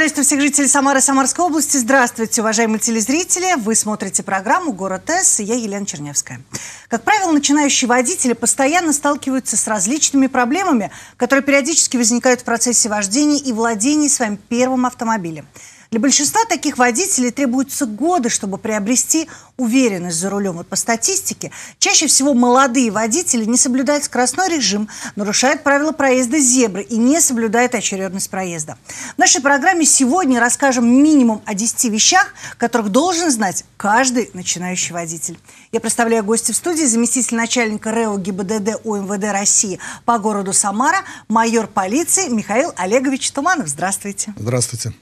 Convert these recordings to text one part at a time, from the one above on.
приветствую всех жителей Самары Самарской области. Здравствуйте, уважаемые телезрители. Вы смотрите программу «Город С» и я Елена Чернявская. Как правило, начинающие водители постоянно сталкиваются с различными проблемами, которые периодически возникают в процессе вождения и владения своим первым автомобилем – для большинства таких водителей требуются годы, чтобы приобрести уверенность за рулем. Вот по статистике, чаще всего молодые водители не соблюдают скоростной режим, нарушают правила проезда зебры и не соблюдают очередность проезда. В нашей программе сегодня расскажем минимум о 10 вещах, которых должен знать каждый начинающий водитель. Я представляю гостя в студии, заместитель начальника РЭО ГИБДД УМВД России по городу Самара, майор полиции Михаил Олегович Туманов. Здравствуйте. Здравствуйте.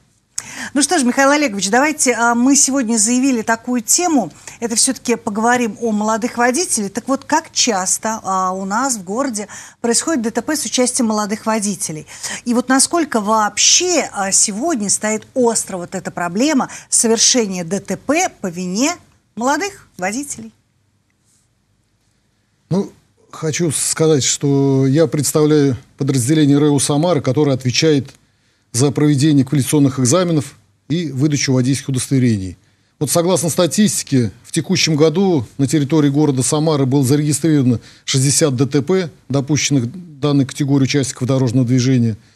Ну что ж, Михаил Олегович, давайте а, мы сегодня заявили такую тему. Это все-таки поговорим о молодых водителях. Так вот, как часто а, у нас в городе происходит ДТП с участием молодых водителей? И вот насколько вообще а, сегодня стоит остро вот эта проблема совершения ДТП по вине молодых водителей? Ну, хочу сказать, что я представляю подразделение РЭУ «Самара», которое отвечает за проведение квалификационных экзаменов и выдачу водительских удостоверений. Вот согласно статистике, в текущем году на территории города Самары было зарегистрировано 60 ДТП, допущенных данной категории участников дорожного движения –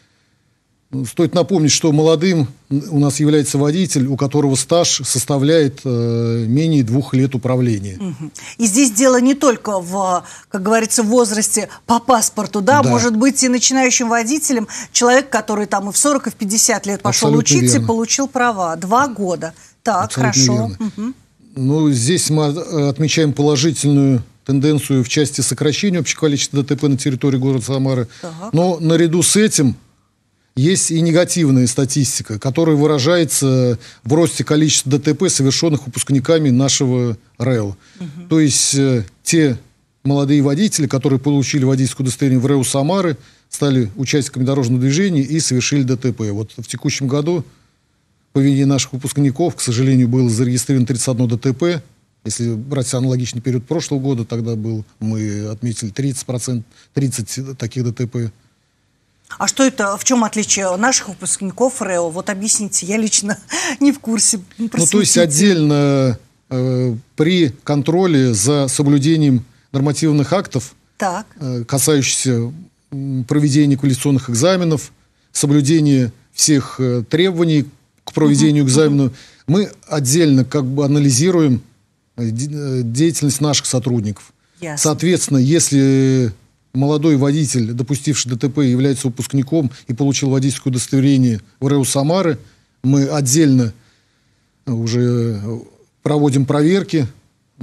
Стоит напомнить, что молодым у нас является водитель, у которого стаж составляет э, менее двух лет управления. И здесь дело не только в, как говорится, возрасте по паспорту, да? да, может быть и начинающим водителем человек, который там и в 40, и в 50 лет пошел Абсолютно учиться верно. и получил права. Два года. Так, Абсолютно хорошо. Верно. Угу. Ну, здесь мы э, отмечаем положительную тенденцию в части сокращения общего количества ДТП на территории города Самары. Так. Но наряду с этим есть и негативная статистика, которая выражается в росте количества ДТП, совершенных выпускниками нашего РЭЛ. Угу. То есть э, те молодые водители, которые получили водительское удостоверение в РЭУ Самары, стали участниками дорожного движения и совершили ДТП. Вот в текущем году по вине наших выпускников, к сожалению, было зарегистрировано 31 ДТП. Если брать аналогичный период прошлого года, тогда был, мы отметили 30%, 30 таких ДТП. А что это, в чем отличие наших выпускников РЭО? Вот объясните, я лично не в курсе. Просветите. Ну, ну, то есть отдельно э, при контроле за соблюдением нормативных актов, так. Э, касающихся проведения квалификационных экзаменов, соблюдения всех э, требований к проведению угу, экзамена, мы отдельно как бы анализируем э, де э, деятельность наших сотрудников. Ясно. Соответственно, если молодой водитель, допустивший ДТП, является выпускником и получил водительское удостоверение в РЭУ Самары, мы отдельно э, уже э, проводим проверки,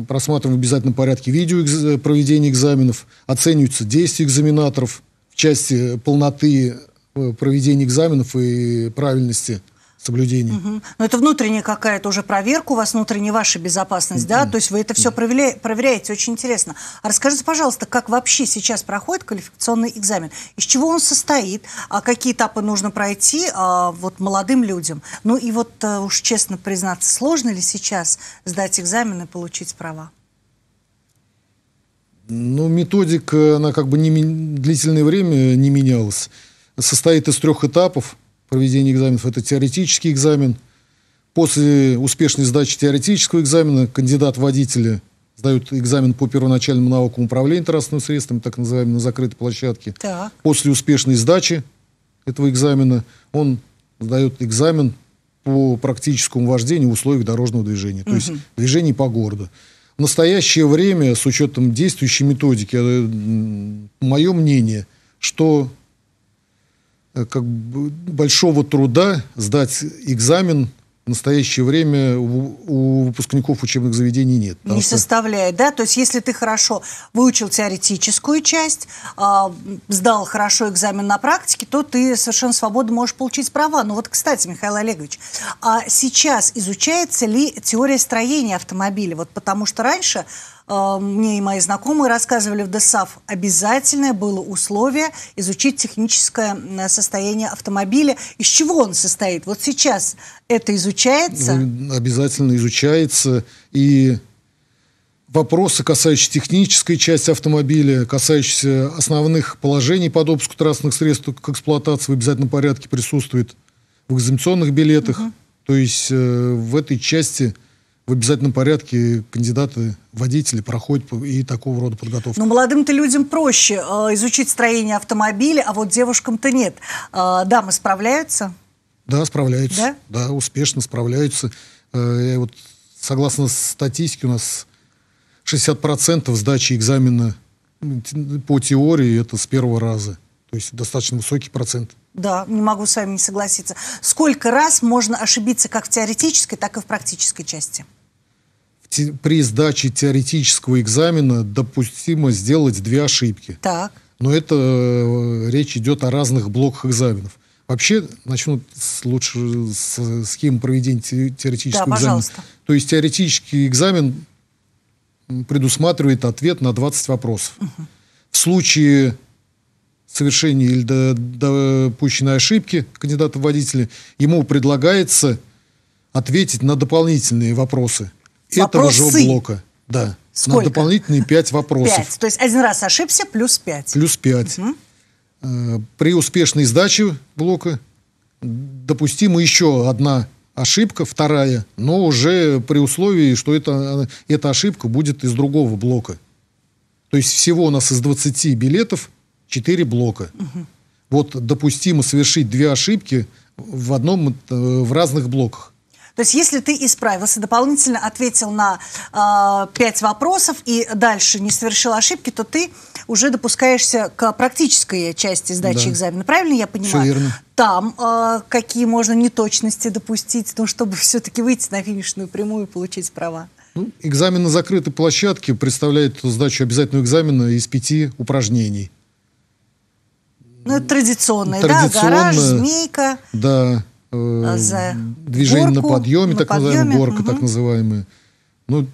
просматриваем в обязательном порядке видео э, проведения экзаменов, оцениваются действия экзаменаторов в части полноты проведения экзаменов и правильности соблюдений. Угу. Но это внутренняя какая-то уже проверка у вас, внутренняя ваша безопасность, да? То есть вы это все проверя... проверяете, очень интересно. А расскажите, пожалуйста, как вообще сейчас проходит квалификационный экзамен? Из чего он состоит? А какие этапы нужно пройти а, вот молодым людям? Ну и вот а, уж честно признаться, сложно ли сейчас сдать экзамен и получить права? Ну, методик, она как бы не, длительное время не менялась. Состоит из трех этапов – проведения экзаменов. Это теоретический экзамен. После успешной сдачи теоретического экзамена кандидат водителя сдают экзамен по первоначальному навыку управления транспортным средством, так называемым, на закрытой площадке. Так. После успешной сдачи этого экзамена он сдает экзамен по практическому вождению в условиях дорожного движения, то угу. есть движение по городу. В настоящее время, с учетом действующей методики, э, мое мнение, что Э, как бы большого труда сдать экзамен в настоящее время у, у выпускников учебных заведений нет. Не составляет, да? То есть если ты хорошо выучил теоретическую часть, э, сдал хорошо экзамен на практике, то ты совершенно свободно можешь получить права. Ну вот, кстати, Михаил Олегович, а сейчас изучается ли теория строения автомобиля? Вот потому что раньше а, мне и мои знакомые рассказывали в ДСАФ, обязательное было условие изучить техническое э, состояние автомобиля. Из чего он состоит? Вот сейчас это изучается? Ну, обязательно изучается. И вопросы, касающиеся технической части автомобиля, касающиеся основных положений по допуску транспортных средств к эксплуатации в обязательном порядке присутствуют в экзаменационных билетах. Угу. То есть э, в этой части в обязательном порядке кандидаты водители проходят и такого рода подготовку. Но молодым-то людям проще э, изучить строение автомобиля, а вот девушкам-то нет. Э, дамы справляются? Да, справляются. Да, да успешно справляются. Э, вот, согласно статистике, у нас 60% сдачи экзамена по теории это с первого раза. То есть достаточно высокий процент. Да, не могу с вами не согласиться. Сколько раз можно ошибиться как в теоретической, так и в практической части? при сдаче теоретического экзамена допустимо сделать две ошибки. Так. Но это э, речь идет о разных блоках экзаменов. Вообще, начну с, лучше с схемы проведения теоретического да, экзамена. Пожалуйста. То есть теоретический экзамен предусматривает ответ на 20 вопросов. Угу. В случае совершения или допущенной ошибки кандидата в водителя, ему предлагается ответить на дополнительные вопросы – этого же блока. Да. Сколько? На дополнительные пять вопросов. Пять. То есть один раз ошибся, плюс пять. Плюс пять. Э, при успешной сдаче блока допустима еще одна ошибка, вторая, но уже при условии, что это, эта ошибка будет из другого блока. То есть всего у нас из 20 билетов 4 блока. Угу. Вот допустимо совершить две ошибки в одном, э, в разных блоках. То есть если ты исправился, дополнительно ответил на а, пять вопросов и дальше не совершил ошибки, то ты уже допускаешься к практической части сдачи да. экзамена. Правильно я понимаю? Все верно. Там э, какие можно неточности допустить, ну, чтобы все-таки выйти на финишную прямую и получить права? Ну, экзамен на закрытой площадке представляет сдачу обязательного экзамена из пяти упражнений. Ну, традиционные, традиционно, да, гараж, змейка. Да, Э, за движение горку, на подъеме, на так подъеме, называемая горка, угу. так называемая. Ну,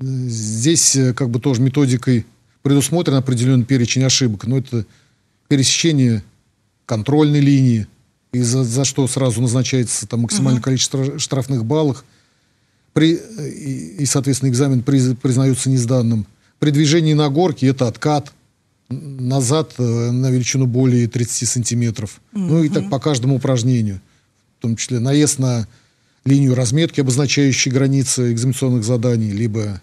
здесь э, как бы тоже методикой предусмотрен определенный перечень ошибок, но это пересечение контрольной линии, и за, за что сразу назначается там максимальное угу. количество штрафных баллов, при, э, и, и, соответственно, экзамен приз, признается несданным. При движении на горке это откат назад на величину более 30 сантиметров. Угу. Ну и так по каждому упражнению – в том числе наезд на линию разметки, обозначающей границы экзаменационных заданий, либо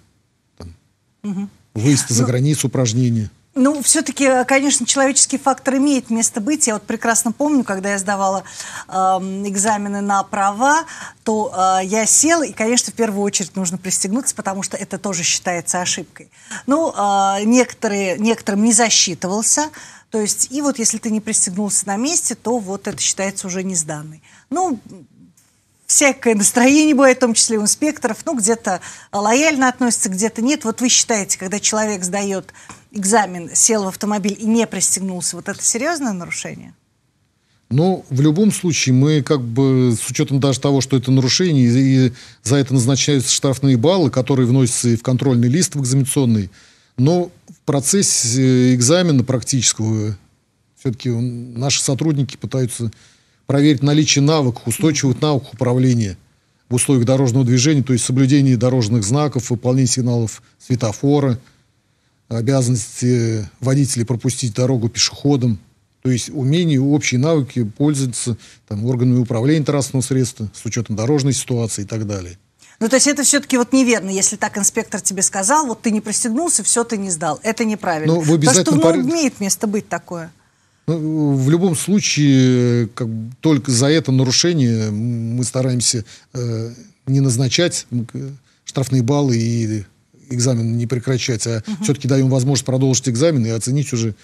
там, угу. выезд за ну, границу упражнения. Ну, все-таки, конечно, человеческий фактор имеет место быть. Я вот прекрасно помню, когда я сдавала э, экзамены на права, то э, я села, и, конечно, в первую очередь нужно пристегнуться, потому что это тоже считается ошибкой. Ну, э, некоторые, некоторым не засчитывался, то есть, и вот если ты не пристегнулся на месте, то вот это считается уже не сданной. Ну, всякое настроение бывает, в том числе у инспекторов, ну, где-то лояльно относится, где-то нет. Вот вы считаете, когда человек сдает экзамен, сел в автомобиль и не пристегнулся, вот это серьезное нарушение? Ну, в любом случае, мы как бы, с учетом даже того, что это нарушение, и за это назначаются штрафные баллы, которые вносятся и в контрольный лист в экзаменационный, но в процессе экзамена практического все-таки наши сотрудники пытаются проверить наличие навыков, устойчивых навыков управления в условиях дорожного движения, то есть соблюдение дорожных знаков, выполнение сигналов светофора, обязанности водителей пропустить дорогу пешеходам, то есть умение, общие навыки пользоваться там, органами управления транспортного средства с учетом дорожной ситуации и так далее. Ну, то есть это все-таки вот неверно, если так инспектор тебе сказал, вот ты не пристегнулся, все, ты не сдал. Это неправильно. Ну, обязательно обязательном Потому что ну, имеет место быть такое. Ну, в любом случае, э, как, только за это нарушение мы стараемся э, не назначать э, штрафные баллы и экзамен не прекращать, а угу. все-таки даем возможность продолжить экзамен и оценить уже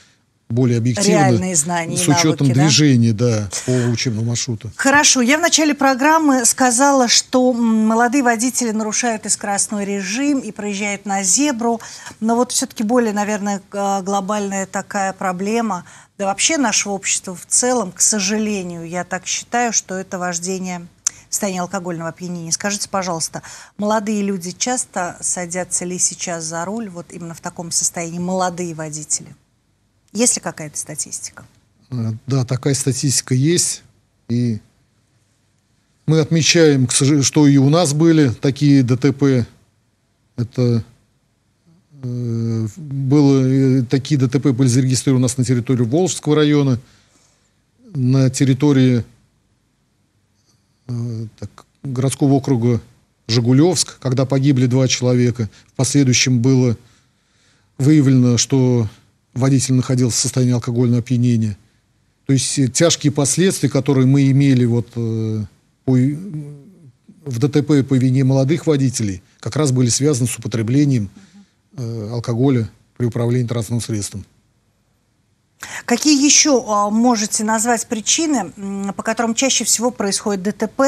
более объективно. знания С учетом навыки, движения, да? да, по учебному маршруту. Хорошо. Я в начале программы сказала, что молодые водители нарушают и скоростной режим, и проезжают на зебру. Но вот все-таки более, наверное, глобальная такая проблема, да вообще нашего общества в целом, к сожалению, я так считаю, что это вождение в состоянии алкогольного опьянения. Скажите, пожалуйста, молодые люди часто садятся ли сейчас за руль, вот именно в таком состоянии, молодые водители? Есть ли какая-то статистика? Э, да, такая статистика есть. И мы отмечаем, что и у нас были такие ДТП. Это э, было, э, такие ДТП были зарегистрированы у нас на территории Волжского района, на территории так, городского округа Жигулевск, когда погибли два человека. В последующем было выявлено, что водитель находился в состоянии алкогольного опьянения. То есть э, тяжкие последствия, которые мы имели вот, э, по, в ДТП по вине молодых водителей, как раз были связаны с употреблением э, алкоголя при управлении транспортным средством. Какие еще а, можете назвать причины, по которым чаще всего происходит ДТП?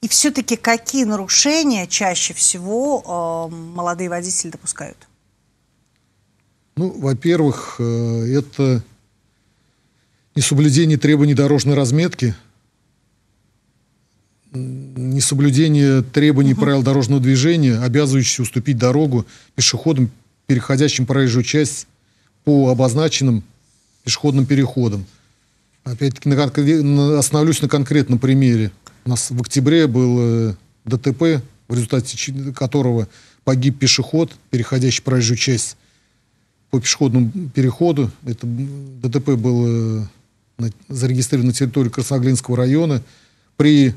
И все-таки какие нарушения чаще всего а, молодые водители допускают? Ну, во-первых, э, это несоблюдение требований дорожной разметки, несоблюдение требований правил дорожного движения, обязывающие уступить дорогу пешеходам, переходящим проезжую часть по обозначенным пешеходным переходам. Опять-таки на, остановлюсь на конкретном примере. У нас в октябре был э, ДТП, в результате которого погиб пешеход, переходящий проезжую часть по пешеходному переходу. Это ДТП было э, зарегистрировано на территории Красноглинского района. При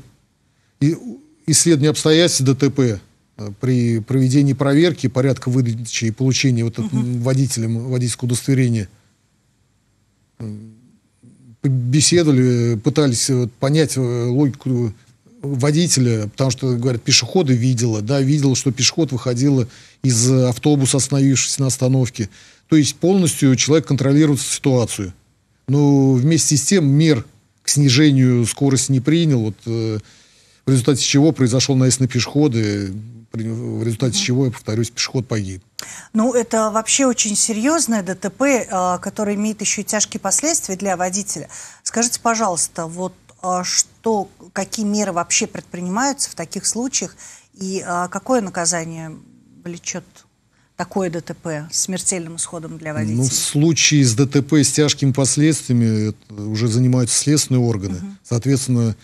исследовании обстоятельств ДТП, э, при проведении проверки порядка выдачи и получения вот угу. водителем водительского удостоверения э, беседовали, пытались понять логику водителя, потому что, говорят, пешеходы видела, да, видела, что пешеход выходила из автобуса, остановившись на остановке. То есть полностью человек контролирует ситуацию. Но вместе с тем мер к снижению скорости не принял, вот, э, в результате чего произошел наезд на пешеходы, в результате чего, я повторюсь, пешеход погиб. Ну, это вообще очень серьезное ДТП, э, которое имеет еще и тяжкие последствия для водителя. Скажите, пожалуйста, вот э, что, какие меры вообще предпринимаются в таких случаях и какое наказание влечет такое ДТП с смертельным исходом для водителя? Ну, в случае с ДТП с тяжкими последствиями уже занимаются следственные органы. Угу. Соответственно,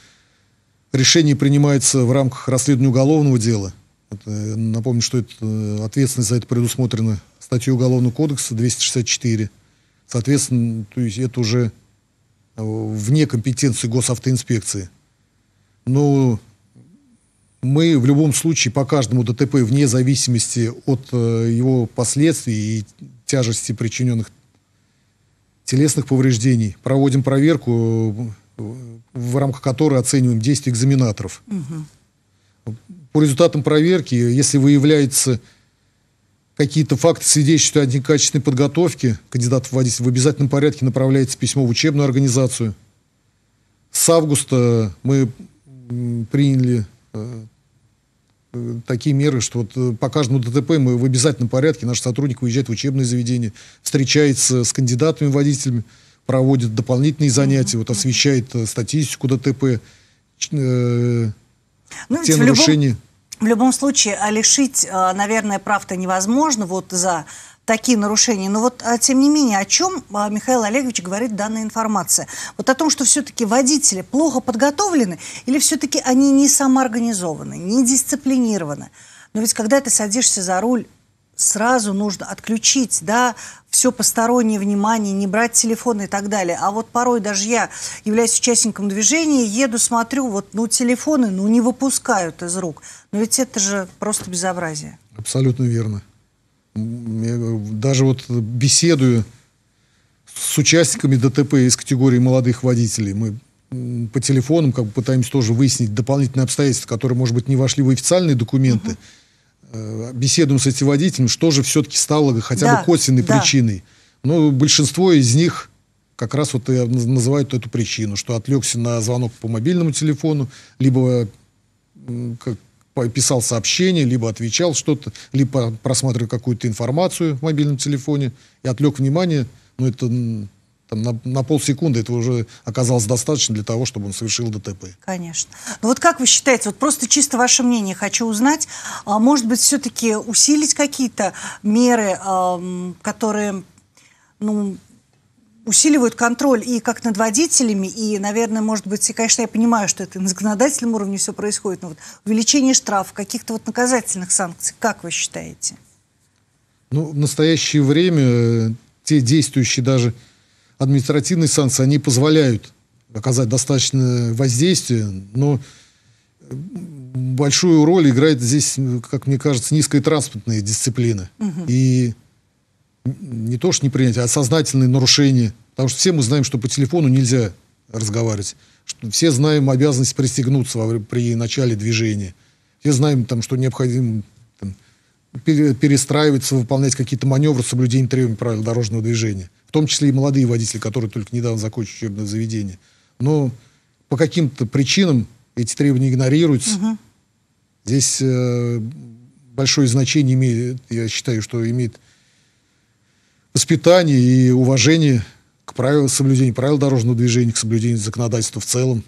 решение принимается в рамках расследования уголовного дела. Это, э, напомню, что это, э, ответственность за это предусмотрена статьей Уголовного кодекса 264. Соответственно, то есть это уже э, вне компетенции госавтоинспекции. Но мы в любом случае по каждому ДТП, вне зависимости от э, его последствий и тяжести причиненных телесных повреждений, проводим проверку, э, в рамках которой оцениваем действия экзаменаторов. Угу. По результатам проверки, если выявляются какие-то факты, свидетельствуют о некачественной подготовке, кандидат в водитель в обязательном порядке направляется письмо в учебную организацию. С августа мы приняли э, такие меры, что вот э, по каждому ДТП мы в обязательном порядке, наш сотрудник уезжает в учебные заведения, встречается с кандидатами-водителями, проводит дополнительные занятия, вот освещает э, статистику ДТП, э, ну, те нарушения. В любом случае, а лишить, э, наверное, прав-то невозможно вот за такие нарушения. Но вот, а, тем не менее, о чем а, Михаил Олегович говорит данная информация? Вот о том, что все-таки водители плохо подготовлены или все-таки они не самоорганизованы, не дисциплинированы? Но ведь когда ты садишься за руль, сразу нужно отключить, да, все постороннее внимание, не брать телефон и так далее. А вот порой даже я являюсь участником движения, еду, смотрю, вот, ну, телефоны, ну, не выпускают из рук. Но ведь это же просто безобразие. Абсолютно верно даже вот беседую с участниками ДТП из категории молодых водителей. Мы по телефонам как бы пытаемся тоже выяснить дополнительные обстоятельства, которые, может быть, не вошли в официальные документы. Угу. Беседуем с этим водителем, что же все-таки стало хотя да, бы косвенной да. причиной. Но ну, большинство из них как раз вот и называют эту причину, что отвлекся на звонок по мобильному телефону, либо как, писал сообщение, либо отвечал что-то, либо просматривал какую-то информацию в мобильном телефоне и отвлек внимание, Но ну, это там, на, на полсекунды это уже оказалось достаточно для того, чтобы он совершил ДТП. Конечно. Но ну, вот как вы считаете, вот просто чисто ваше мнение хочу узнать, а, может быть, все-таки усилить какие-то меры, а, которые ну, усиливают контроль и как над водителями, и, наверное, может быть, и, конечно, я понимаю, что это на законодательном уровне все происходит, но вот увеличение штрафов, каких-то вот наказательных санкций, как вы считаете? Ну, в настоящее время э, те действующие даже административные санкции, они позволяют оказать достаточное воздействие, но большую роль играет здесь, как мне кажется, низкая транспортная дисциплина. Угу. И не то что не принять, а сознательные нарушения. Потому что все мы знаем, что по телефону нельзя разговаривать. все знаем обязанность пристегнуться во, при начале движения. Все знаем, там, что необходимо там, перестраиваться, выполнять какие-то маневры с соблюдением требований правил дорожного движения. В том числе и молодые водители, которые только недавно закончили учебное заведение. Но по каким-то причинам эти требования игнорируются. Угу. Здесь э, большое значение имеет, я считаю, что имеет Воспитание и уважение к правилам, соблюдения, правил дорожного движения, к соблюдению законодательства в целом.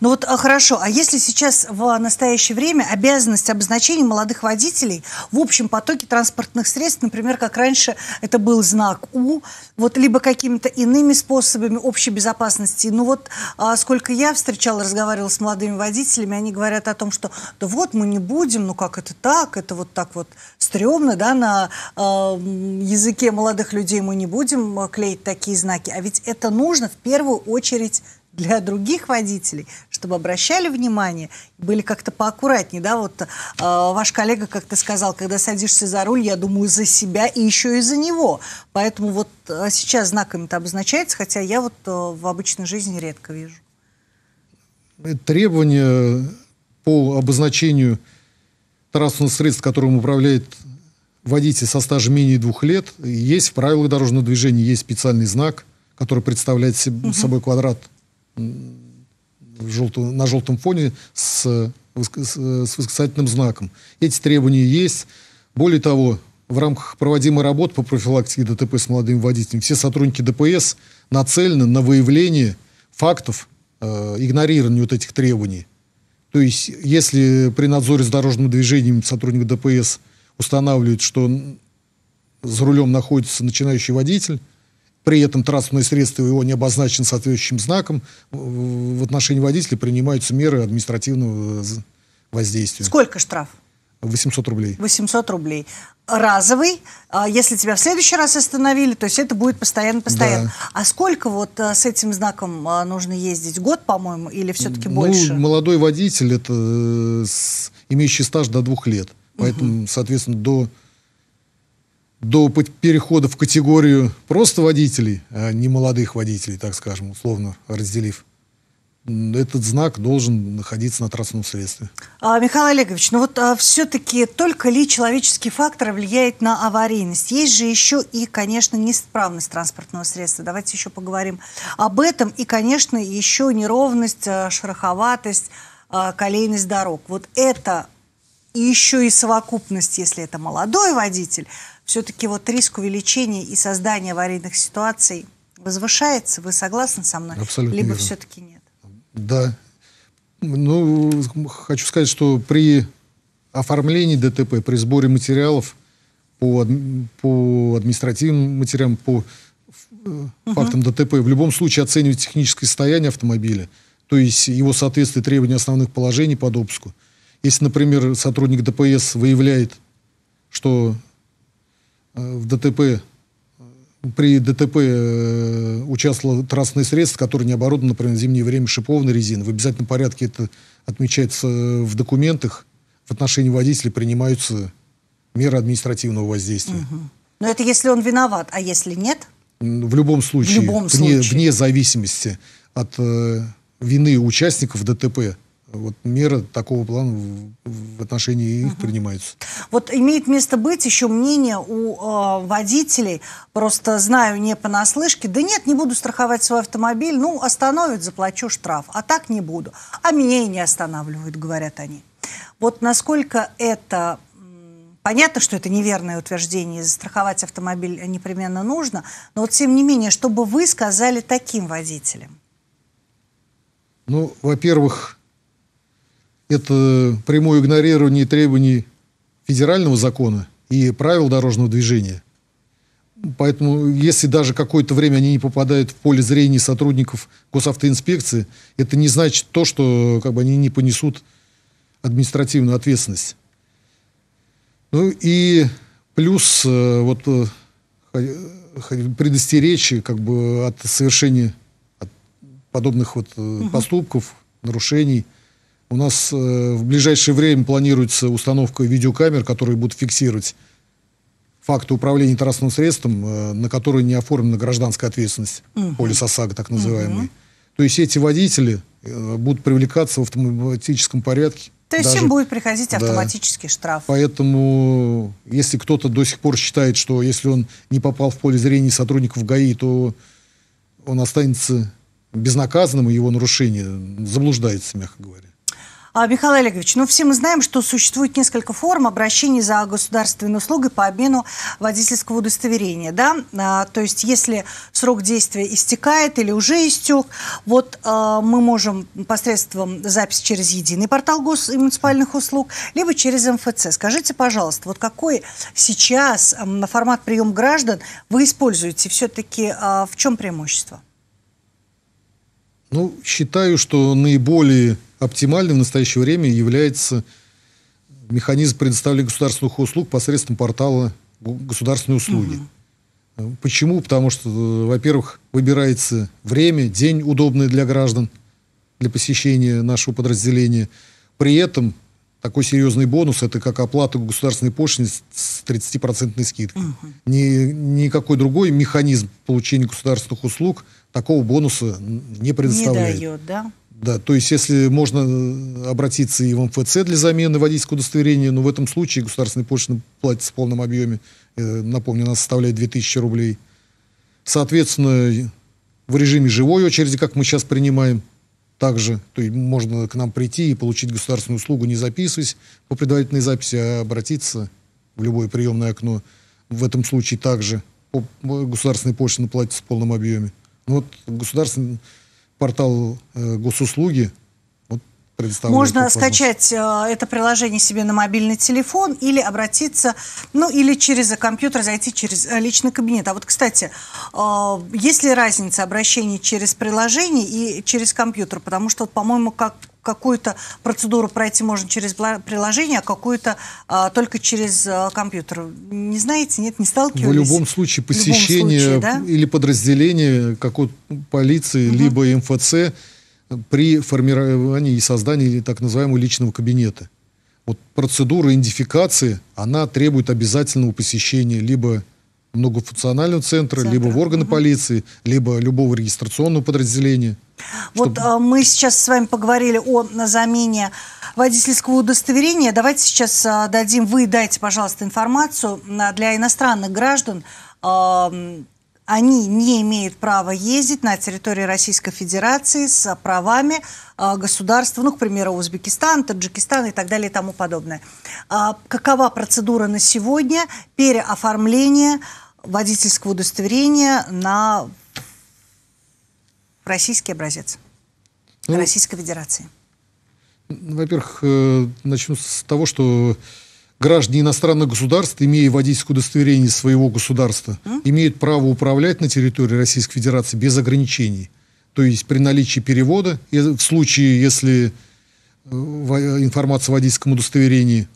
Ну вот а, хорошо, а если сейчас в настоящее время обязанность обозначения молодых водителей в общем потоке транспортных средств, например, как раньше это был знак У, вот либо какими-то иными способами общей безопасности. Ну вот а, сколько я встречала, разговаривала с молодыми водителями, они говорят о том, что да вот мы не будем, ну как это так, это вот так вот стрёмно, да, на э, языке молодых людей мы не будем а, клеить такие знаки, а ведь это нужно в первую очередь для других водителей, чтобы обращали внимание, были как-то поаккуратнее, да, вот э, ваш коллега как-то сказал, когда садишься за руль, я думаю за себя и еще и за него, поэтому вот а, сейчас знаками это обозначается, хотя я вот э, в обычной жизни редко вижу. Э, требования по обозначению транспортных средств, которым управляет водитель со стажем менее двух лет, есть в правилах дорожного движения, есть специальный знак, который представляет собой квадрат желто, на желтом фоне с, с восклицательным знаком. Эти требования есть. Более того, в рамках проводимой работы по профилактике ДТП с молодым водителем все сотрудники ДПС нацелены на выявление фактов э, игнорирования вот этих требований. То есть, если при надзоре за дорожным движением сотрудник ДПС устанавливает, что за рулем находится начинающий водитель, при этом транспортное средство его не обозначено соответствующим знаком, в отношении водителя принимаются меры административного э, воздействия. Сколько штраф? 800 рублей. 800 рублей. Разовый. А, если тебя в следующий раз остановили, то есть это будет постоянно-постоянно. Да. А сколько вот э, с этим знаком а, нужно ездить? Год, по-моему, или все-таки ну, больше? молодой водитель, это э, имеющий стаж до двух лет. Поэтому, угу. соответственно, до до перехода в категорию просто водителей, а не молодых водителей, так скажем, условно разделив, этот знак должен находиться на трассном средстве. А, Михаил Олегович, ну вот а, все-таки только ли человеческий фактор влияет на аварийность? Есть же еще и, конечно, неисправность транспортного средства. Давайте еще поговорим об этом. И, конечно, еще неровность, а, шероховатость, а, колейность дорог. Вот это и еще и совокупность, если это молодой водитель, все-таки вот риск увеличения и создания аварийных ситуаций возвышается. Вы согласны со мной? Абсолютно Либо все-таки нет? Да. Ну, хочу сказать, что при оформлении ДТП, при сборе материалов по, по административным материалам, по угу. фактам ДТП, в любом случае оценивать техническое состояние автомобиля, то есть его соответствие требованиям основных положений по допуску. Если, например, сотрудник ДПС выявляет, что э, в ДТП, при ДТП э, участвовало трассное средство, которое не оборудовано, например, в зимнее время шипованной резиной, в обязательном порядке это отмечается в документах, в отношении водителя принимаются меры административного воздействия. Угу. Но это если он виноват, а если нет? В любом случае, в любом вне, вне зависимости от э, вины участников ДТП, вот меры такого плана в, отношении их угу. принимаются. Вот имеет место быть еще мнение у э, водителей, просто знаю не понаслышке, да нет, не буду страховать свой автомобиль, ну, остановят, заплачу штраф, а так не буду. А меня и не останавливают, говорят они. Вот насколько это Понятно, что это неверное утверждение, застраховать автомобиль непременно нужно, но вот тем не менее, чтобы вы сказали таким водителям? Ну, во-первых, это э, прямое игнорирование требований федерального закона и правил дорожного движения. Поэтому, если даже какое-то время они не попадают в поле зрения сотрудников госавтоинспекции, это не значит то, что как бы, они не понесут административную ответственность. Ну и плюс э, вот э, предостеречь как бы, от совершения от подобных вот угу. поступков, нарушений – у нас э, в ближайшее время планируется установка видеокамер, которые будут фиксировать факты управления транспортным средством, э, на которые не оформлена гражданская ответственность, угу. полис ОСАГО так называемый. Угу. То есть эти водители э, будут привлекаться в автоматическом порядке. То есть даже, им будет приходить автоматический да. штраф. Поэтому, если кто-то до сих пор считает, что если он не попал в поле зрения сотрудников ГАИ, то он останется безнаказанным, его нарушение заблуждается, мягко говоря. А, Михаил Олегович, ну все мы знаем, что существует несколько форм обращений за государственной услугой по обмену водительского удостоверения, да? А, то есть если срок действия истекает или уже истек, вот а, мы можем посредством записи через единый портал гос и муниципальных услуг, либо через МФЦ. Скажите, пожалуйста, вот какой сейчас на формат прием граждан вы используете? Все-таки а, в чем преимущество? Ну, считаю, что наиболее оптимальным в настоящее время является механизм предоставления государственных услуг посредством портала государственные услуги. Угу. Почему? Потому что, э, во-первых, выбирается время, день удобный для граждан, для посещения нашего подразделения. При этом такой серьезный бонус – это как оплата государственной пошлины с 30% процентной скидкой. Угу. Ни, никакой другой механизм получения государственных услуг такого бонуса не предоставляет. Не дает, да? Да, то есть если можно э, обратиться и в МФЦ для замены водительского удостоверения, но в этом случае государственная пошлина платится в полном объеме, э, напомню, она составляет 2000 рублей. Соответственно, в режиме живой очереди, как мы сейчас принимаем, также то есть можно к нам прийти и получить государственную услугу, не записываясь по предварительной записи, а обратиться в любое приемное окно. В этом случае также э, государственная пошлина платится в полном объеме. Ну вот государственный портал э, госуслуги можно скачать э, это приложение себе на мобильный телефон или обратиться, ну или через компьютер зайти через э, личный кабинет. А вот, кстати, э, есть ли разница обращений через приложение и через компьютер? Потому что, вот, по-моему, как какую-то процедуру пройти можно через приложение, а какую-то а, только через а, компьютер. Не знаете, нет, не сталкивались? В любом случае посещение любом случае, да? или подразделение какой-то полиции, угу. либо МФЦ – при формировании и создании так называемого личного кабинета. Вот процедура идентификации, она требует обязательного посещения либо многофункционального центра, центра. либо в органы угу. полиции, либо любого регистрационного подразделения. Вот чтобы... А, мы сейчас с вами поговорили о замене водительского удостоверения. Давайте сейчас а, дадим, вы дайте, пожалуйста, информацию а, для иностранных граждан, они не имеют права ездить на территории Российской Федерации с правами а, государства, ну, к примеру, Узбекистан, Таджикистан и так далее и тому подобное. А, какова процедура на сегодня переоформления водительского удостоверения на российский образец ну, Российской Федерации? Во-первых, э, начну с того, что Граждане иностранных государств, имея водительское удостоверение своего государства, mm? имеют право управлять на территории Российской Федерации без ограничений. То есть при наличии перевода, в случае, если э, информация в водительском удостоверении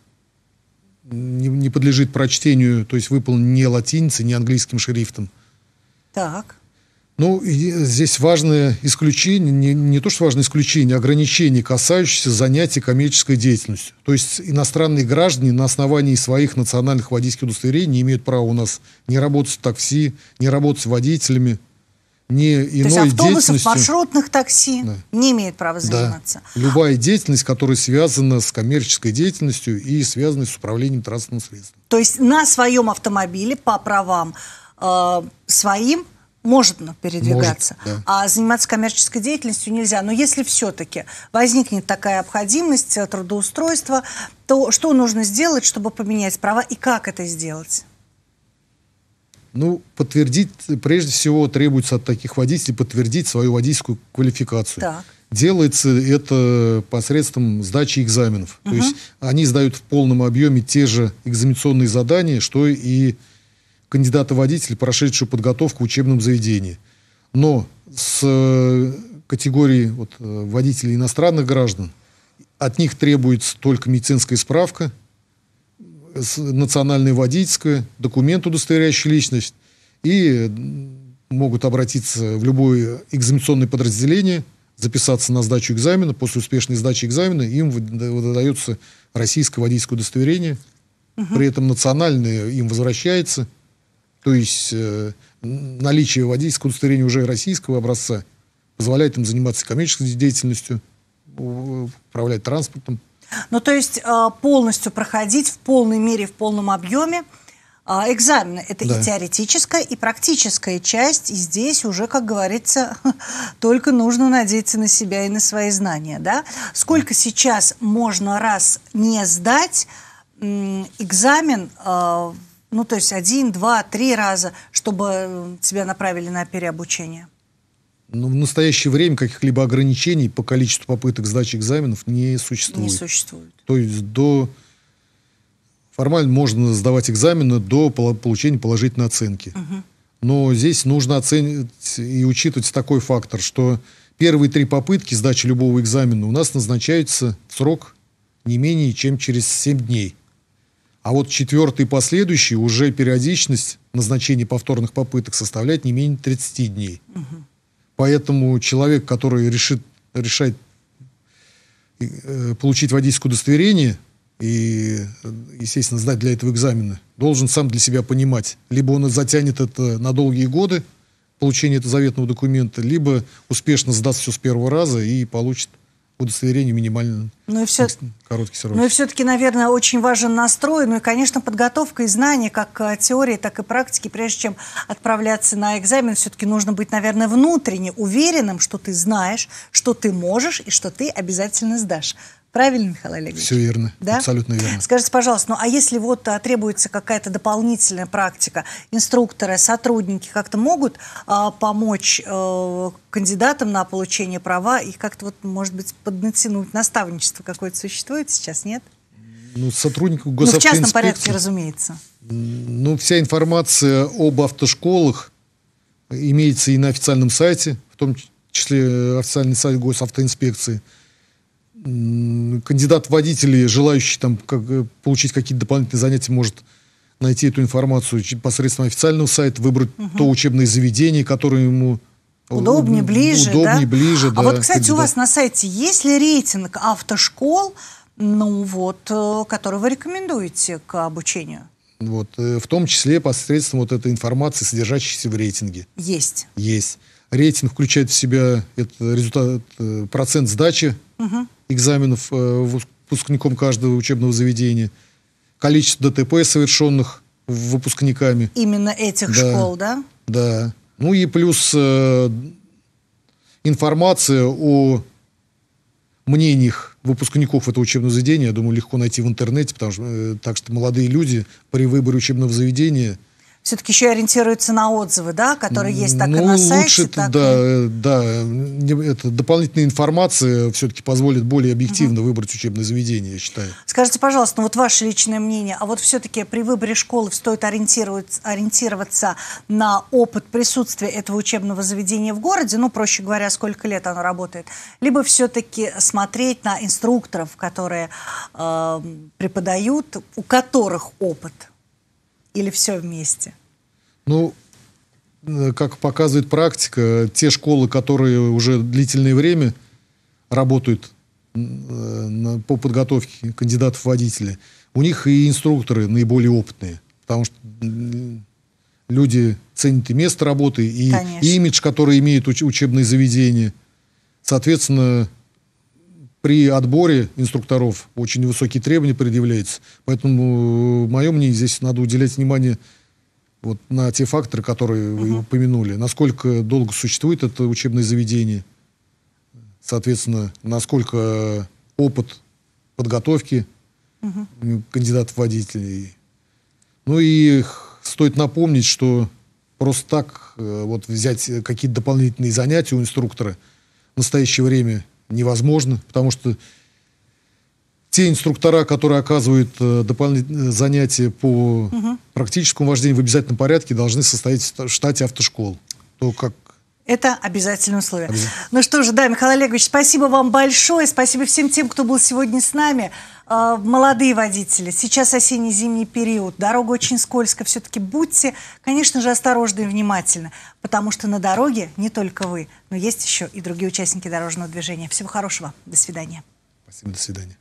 не, подлежит прочтению, то есть выполнен не латиницей, не английским шрифтом. Так. Ну, и здесь важное исключение, не, не то, что важное исключение, а ограничение, касающееся занятий коммерческой деятельностью. То есть иностранные граждане на основании своих национальных водительских удостоверений не имеют права у нас не работать в такси, не работать водителями, не иной То есть автобусов, маршрутных такси да. не имеет права заниматься. Да. Любая деятельность, которая связана с коммерческой деятельностью и связана с управлением транспортным средством. То есть на своем автомобиле по правам э, своим ну, может передвигаться, может, да. а заниматься коммерческой деятельностью нельзя. Но если все-таки возникнет такая необходимость э, трудоустройства, то что нужно сделать, чтобы поменять права и как это сделать? Ну, подтвердить, прежде всего, требуется от таких водителей подтвердить свою водительскую квалификацию. Так. Делается это посредством сдачи экзаменов. Угу. То есть они сдают в полном объеме те же экзаменационные задания, что и кандидата-водителя, прошедшего подготовку в учебном заведении. Но с э, категории вот, э, водителей иностранных граждан от них требуется только медицинская справка, национальная водительская, документ, удостоверяющий личность, и могут обратиться в любое экзаменационное подразделение, записаться на сдачу экзамена. После успешной сдачи экзамена им выдается российское водительское удостоверение, угу. при этом национальное им возвращается – то есть э, наличие водительского удостоверения уже российского образца позволяет им заниматься коммерческой деятельностью, управлять транспортом. Ну, то есть э, полностью проходить в полной мере, в полном объеме э, экзамены. Это да. и теоретическая, и практическая часть. И здесь уже, как говорится, только нужно надеяться на себя и на свои знания. Да? Сколько сейчас можно раз не сдать экзамен э, ну, то есть один, два, три раза, чтобы э, тебя направили на переобучение? Ну, в настоящее время каких-либо ограничений по количеству попыток сдачи экзаменов не существует. Не существует. То есть до... Формально можно сдавать экзамены до получения положительной оценки. Угу. Но здесь нужно оценить и учитывать такой фактор, что первые три попытки сдачи любого экзамена у нас назначаются в срок не менее чем через 7 дней. А вот четвертый и последующий уже периодичность назначения повторных попыток составляет не менее 30 дней. Угу. Поэтому человек, который решит, решает э, получить водительское удостоверение и, естественно, сдать для этого экзамены, должен сам для себя понимать, либо он затянет это на долгие годы, получение этого заветного документа, либо успешно сдаст все с первого раза и получит удостоверение минимально ну и все, короткий срок. Ну и все-таки, наверное, очень важен настрой, ну и, конечно, подготовка и знания как э, теории, так и практики. Прежде чем отправляться на экзамен, все-таки нужно быть, наверное, внутренне уверенным, что ты знаешь, что ты можешь и что ты обязательно сдашь. Правильно, Михаил Олегович? Все верно, да? абсолютно верно. Скажите, пожалуйста, ну а если вот а, требуется какая-то дополнительная практика, инструкторы, сотрудники как-то могут а, помочь а, кандидатам на получение права и как-то вот, может быть, поднатянуть наставничество какое-то существует сейчас, нет? Ну, сотруднику госавтоинспекции... Ну, в частном порядке, разумеется. Ну, вся информация об автошколах имеется и на официальном сайте, в том числе э, официальный сайт госавтоинспекции – кандидат водителей, желающий там как, э, получить какие-то дополнительные занятия, может найти эту информацию посредством официального сайта, выбрать угу. то учебное заведение, которое ему удобнее, ближе, удобнее, а да? ближе. А да, вот, кстати, кандидат. у вас на сайте есть ли рейтинг автошкол, ну вот, э, который вы рекомендуете к обучению? Вот, э, в том числе посредством вот этой информации, содержащейся в рейтинге. Есть. Есть. Рейтинг включает в себя это результат, процент сдачи угу экзаменов э, выпускником каждого учебного заведения, количество ДТП, совершенных выпускниками. Именно этих да. школ, да? Да. Ну и плюс э, информация о мнениях выпускников этого учебного заведения, я думаю, легко найти в интернете, потому что э, так что молодые люди при выборе учебного заведения – все-таки еще ориентируется на отзывы, да, которые есть так ну, и на ну, сайте. Лучше, так да, и... Э, да, это дополнительная информация все-таки позволит более объективно угу. выбрать учебное заведение, я считаю. Скажите, пожалуйста, ну вот ваше личное мнение, а вот все-таки при выборе школы стоит ориентироваться, ориентироваться на опыт присутствия этого учебного заведения в городе, ну, проще говоря, сколько лет оно работает, либо все-таки смотреть на инструкторов, которые э, преподают, у которых опыт? Или все вместе? Ну, э, как показывает практика, те школы, которые уже длительное время работают э, по подготовке кандидатов в водители, у них и инструкторы наиболее опытные, потому что люди ценят и место работы, и, Конечно. имидж, который имеет учебное заведение, Соответственно, при отборе инструкторов очень высокие требования предъявляются. Поэтому э, мое мнение здесь надо уделять внимание вот на те факторы, которые вы угу. упомянули. Насколько долго существует это учебное заведение, соответственно, насколько опыт подготовки угу. кандидатов водителей. Ну и стоит напомнить, что просто так э, вот взять э, какие-то дополнительные занятия у инструктора в настоящее время невозможно, потому что те инструктора, которые оказывают э, дополнительные э, занятия по угу. практическому вождению в обязательном порядке, должны состоять в штате автошкол. То как это обязательное условие. Обязательно. Ну что же, да, Михаил Олегович, спасибо вам большое. Спасибо всем тем, кто был сегодня с нами. А, молодые водители, сейчас осенне-зимний период, дорога очень скользкая, все-таки будьте, конечно же, осторожны и внимательны, потому что на дороге не только вы, но есть еще и другие участники дорожного движения. Всего хорошего, до свидания. Спасибо, до свидания.